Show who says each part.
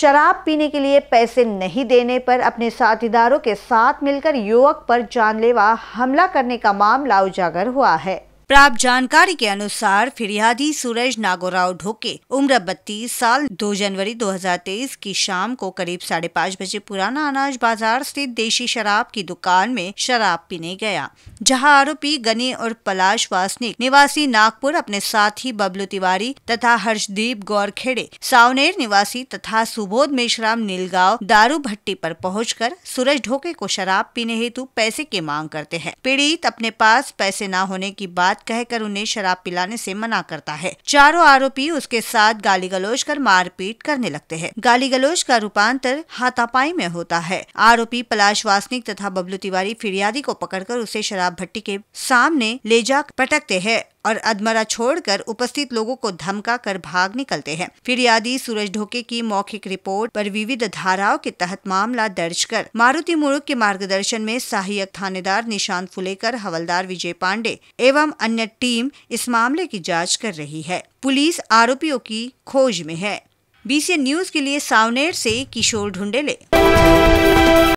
Speaker 1: शराब पीने के लिए पैसे नहीं देने पर अपने साथीदारों के साथ मिलकर युवक पर जानलेवा हमला करने का मामला उजागर हुआ है प्राप्त जानकारी के अनुसार फिरियादी सूरज नागोराव ढोके उम्र बत्तीस साल 2 जनवरी 2023 की शाम को करीब साढ़े पाँच बजे पुराना अनाज बाजार स्थित देशी शराब की दुकान में शराब पीने गया जहां आरोपी गनी और पलाश वासनिक निवासी नागपुर अपने साथी बबलू तिवारी तथा हर्षदीप गौरखेड़े सावनेर निवासी तथा सुबोध मेशराम नीलगांव दारू भट्टी पर पहुँच सूरज ढोके को शराब पीने हेतु पैसे की मांग करते हैं पीड़ित अपने पास पैसे न होने की बात बात कहकर उन्हें शराब पिलाने से मना करता है चारों आरोपी उसके साथ गाली गलोच कर मारपीट करने लगते हैं गाली गलोच का रूपांतर हाथापाई में होता है आरोपी पलाश वासनिक तथा बबलू तिवारी फिरियादी को पकड़कर उसे शराब भट्टी के सामने ले जा पटकते हैं और अधमरा छोड़कर उपस्थित लोगों को धमका कर भाग निकलते हैं फिरियादी सूरज ढोके की मौखिक रिपोर्ट पर विविध धाराओं के तहत मामला दर्ज कर मारुति मुरुख के मार्गदर्शन में सहायक थानेदार निशांत फुलेकर हवलदार विजय पांडे एवं अन्य टीम इस मामले की जाँच कर रही है पुलिस आरोपियों की खोज में है बीसीएन न्यूज के लिए सावनेर से किशोर ढूंढेले